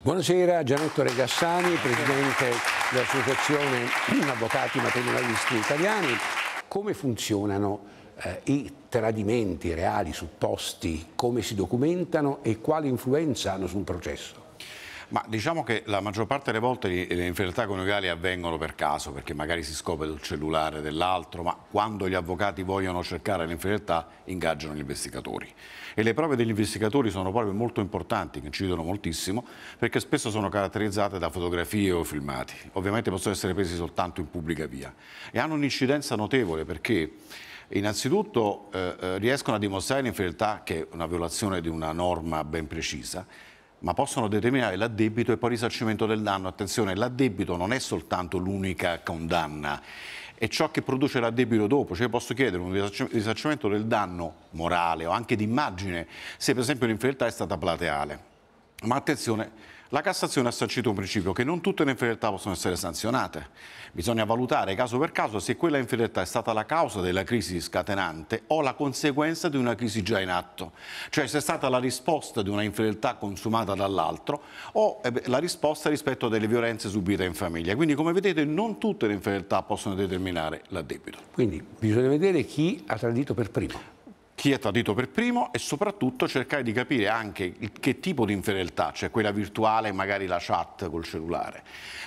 Buonasera, Gianetto Regassani, presidente dell'Associazione Avvocati Matrimonialisti Italiani. Come funzionano eh, i tradimenti reali, supposti, come si documentano e quale influenza hanno sul processo? Ma diciamo che la maggior parte delle volte le infedeltà coniugali avvengono per caso, perché magari si scopre sul cellulare dell'altro, ma quando gli avvocati vogliono cercare l'infedeltà ingaggiano gli investigatori. E le prove degli investigatori sono prove molto importanti, che incidono moltissimo, perché spesso sono caratterizzate da fotografie o filmati. Ovviamente possono essere presi soltanto in pubblica via. E hanno un'incidenza notevole perché innanzitutto eh, eh riescono a dimostrare l'infedeltà che è una violazione di una norma ben precisa, ma possono determinare l'addebito e poi il risarcimento del danno. Attenzione, l'addebito non è soltanto l'unica condanna, è ciò che produce l'addebito dopo, cioè posso chiedere un risarcimento del danno morale o anche d'immagine se per esempio l'infedeltà è stata plateale. Ma attenzione, la Cassazione ha sancito un principio che non tutte le infedeltà possono essere sanzionate. Bisogna valutare caso per caso se quella infedeltà è stata la causa della crisi scatenante o la conseguenza di una crisi già in atto, cioè se è stata la risposta di una infedeltà consumata dall'altro o eh, la risposta rispetto a delle violenze subite in famiglia. Quindi come vedete non tutte le infedeltà possono determinare l'addebito. Quindi bisogna vedere chi ha tradito per primo chi è tradito per primo e soprattutto cercare di capire anche che tipo di infedeltà, cioè quella virtuale, magari la chat col cellulare,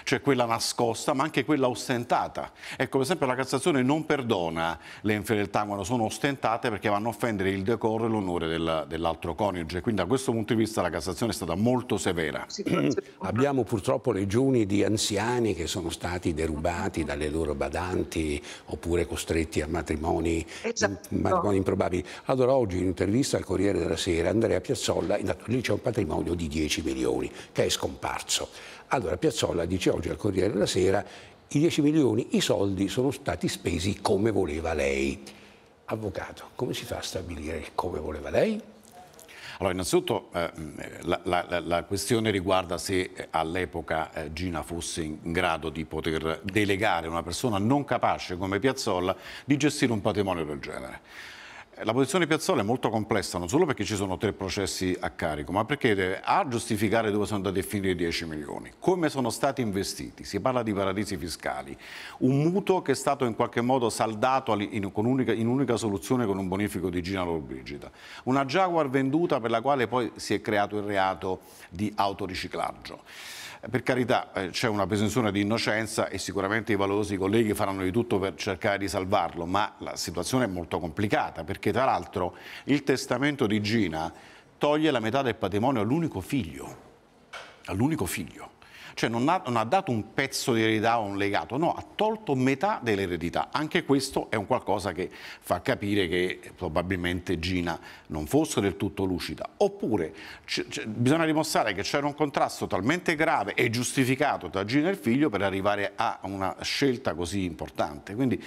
cioè quella nascosta ma anche quella ostentata. Ecco, per esempio la Cassazione non perdona le infedeltà quando sono ostentate perché vanno a offendere il decoro e l'onore dell'altro coniuge, quindi da questo punto di vista la Cassazione è stata molto severa. Abbiamo purtroppo legioni di anziani che sono stati derubati dalle loro badanti oppure costretti a matrimoni, esatto. matrimoni improbabili. Allora oggi in intervista al Corriere della Sera Andrea Piazzolla, lì c'è un patrimonio di 10 milioni che è scomparso. Allora Piazzolla dice oggi al Corriere della Sera i 10 milioni, i soldi sono stati spesi come voleva lei. Avvocato, come si fa a stabilire come voleva lei? Allora, innanzitutto eh, la, la, la, questione riguarda se eh, all'epoca eh, Gina fosse in grado di poter delegare una persona non capace come Piazzolla di gestire un patrimonio del genere. Eh, la posizione di Piazzolla è molto complessa, non solo perché ci sono tre processi a carico, ma perché deve A giustificare dove sono andati a finire i 10 milioni, come sono stati investiti, si parla di paradisi fiscali, un mutuo che è stato in qualche modo saldato in un'unica un soluzione con un bonifico di Gina Lolbrigida, una Jaguar venduta per la quale poi si è creato il reato di autoriciclaggio eh, per carità eh, c'è una presunzione di innocenza e sicuramente i valorosi colleghi faranno di tutto per cercare di salvarlo, ma la situazione è molto complicata perché perché tra l'altro il testamento di Gina toglie la metà del patrimonio all'unico figlio, all'unico figlio cioè non ha, non ha dato un pezzo di eredità o un legato, no, ha tolto metà dell'eredità. Anche questo è un qualcosa che fa capire che probabilmente Gina non fosse del tutto lucida. Oppure bisogna dimostrare che c'era un contrasto talmente grave e giustificato tra Gina e il figlio per arrivare a una scelta così importante. Quindi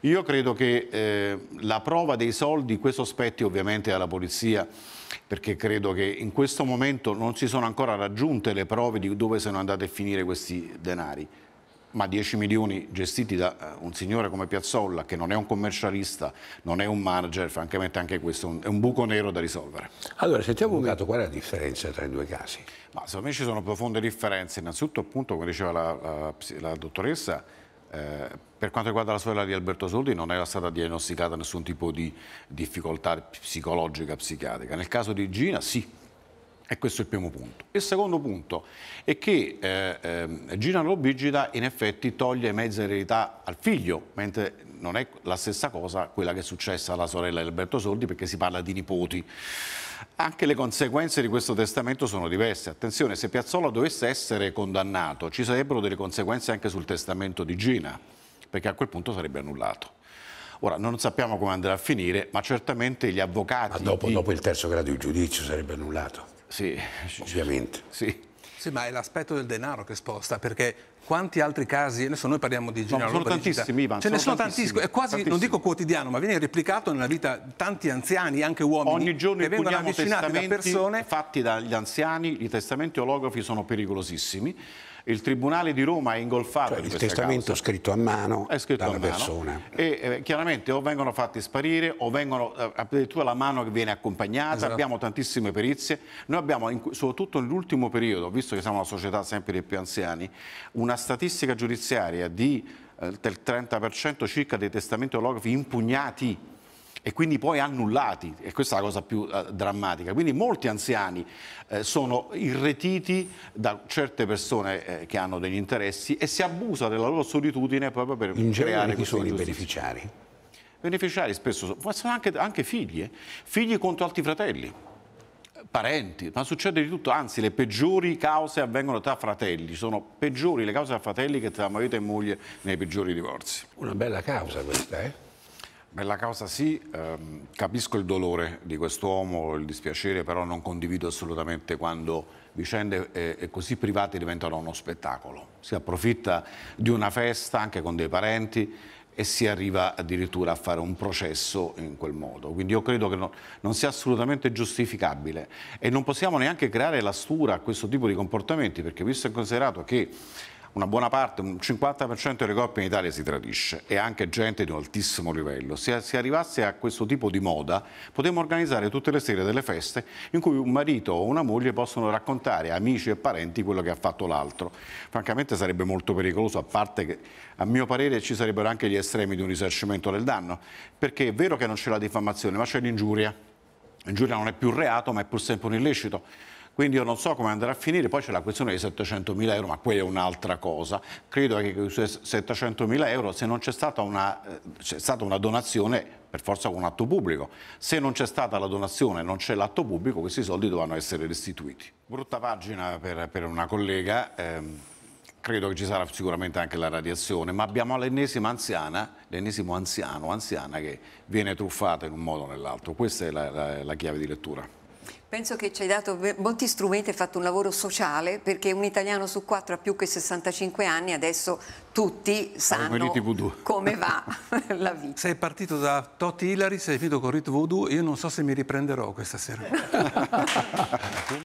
io credo che eh, la prova dei soldi, questo spetti ovviamente alla polizia, perché credo che in questo momento non si sono ancora raggiunte le prove di dove sono andate finire questi denari ma 10 milioni gestiti da eh, un signore come Piazzolla che non è un commercialista, non è un manager, francamente anche questo è un buco nero da risolvere. Allora sentiamo un dato, qual è la differenza tra i due casi? Ma secondo me ci sono profonde differenze, innanzitutto appunto come diceva la, la, la dottoressa, eh, per quanto riguarda la sorella di Alberto Soldi non era stata diagnosticata nessun tipo di difficoltà psicologica, psichiatrica, nel caso di Gina sì, e questo è il primo punto. Il secondo punto è che eh, eh, Gina Lobigida in effetti toglie mezza eredità al figlio, mentre non è la stessa cosa quella che è successa alla sorella di Alberto Soldi perché si parla di nipoti. Anche le conseguenze di questo testamento sono diverse. Attenzione, se Piazzolla dovesse essere condannato ci sarebbero delle conseguenze anche sul testamento di Gina, perché a quel punto sarebbe annullato. Ora, non sappiamo come andrà a finire, ma certamente gli avvocati... Ma dopo, di... dopo il terzo grado di giudizio sarebbe annullato. Sì. Ovviamente. Sì. Sì, ma è l'aspetto del denaro che sposta, perché quanti altri casi, adesso noi parliamo di Gino no, sono tantissimi, Ivan, ce ne sono tantissimi, è quasi, tantissimi. non dico quotidiano, ma viene replicato nella vita tanti anziani, anche uomini, Ogni giorno che vengono avvicinati da persone... fatti dagli anziani, i testamenti olografi sono pericolosissimi, il Tribunale di Roma è ingolfato cioè, in il testamento causa. scritto a mano è scritto dalla mano, persona e eh, chiaramente o vengono fatti sparire o vengono eh, addirittura la mano che viene accompagnata esatto. abbiamo tantissime perizie noi abbiamo in, soprattutto nell'ultimo periodo visto visto che siamo una società sempre dei più anziani, una statistica giudiziaria di, eh, del 30% circa dei testamenti olografi impugnati e quindi poi annullati, e questa è la cosa più eh, drammatica. Quindi molti anziani eh, sono irretiti da certe persone eh, che hanno degli interessi e si abusa della loro solitudine proprio per In creare chi sono i beneficiari? Beneficiari spesso sono, sono anche, anche figli, eh. figli contro altri fratelli parenti, ma succede di tutto, anzi le peggiori cause avvengono tra fratelli, sono peggiori le cause tra fratelli che tra marito e moglie nei peggiori divorzi. Una bella causa questa, eh? Bella causa sì, ehm, capisco il dolore di quest'uomo, il dispiacere, però non condivido assolutamente quando vicende eh, così private diventano uno spettacolo. Si approfitta di una festa anche con dei parenti e si arriva addirittura a fare un processo in quel modo. Quindi io credo che no, non sia assolutamente giustificabile e non possiamo neanche creare la stura a questo tipo di comportamenti perché visto e considerato che una buona parte, un 50% delle coppie in Italia si tradisce e anche gente di un altissimo livello. Se si arrivasse a questo tipo di moda, potremmo organizzare tutte le sere delle feste in cui un marito o una moglie possono raccontare a amici e parenti quello che ha fatto l'altro. Francamente sarebbe molto pericoloso, a parte che a mio parere ci sarebbero anche gli estremi di un risarcimento del danno, perché è vero che non c'è la diffamazione, ma c'è l'ingiuria. L'ingiuria non è più un reato, ma è pur sempre un illecito quindi io non so come andrà a finire, poi c'è la questione dei 700 mila euro, ma quella è un'altra cosa. Credo che con 700 mila euro, se non c'è stata, eh, stata una donazione, per forza con un atto pubblico. Se non c'è stata la donazione, non c'è l'atto pubblico, questi soldi dovranno essere restituiti. Brutta pagina per, per una collega, ehm, credo che ci sarà sicuramente anche la radiazione, ma abbiamo l'ennesima anziana, l'ennesimo anziano, anziana che viene truffata in un modo o nell'altro. Questa è la, la, la chiave di lettura. Penso che ci hai dato molti strumenti, hai fatto un lavoro sociale perché un italiano su quattro ha più che 65 anni, adesso tutti sanno come va la vita. Sei partito da Totti Hilary, sei finito con Rit Voodoo, io non so se mi riprenderò questa sera.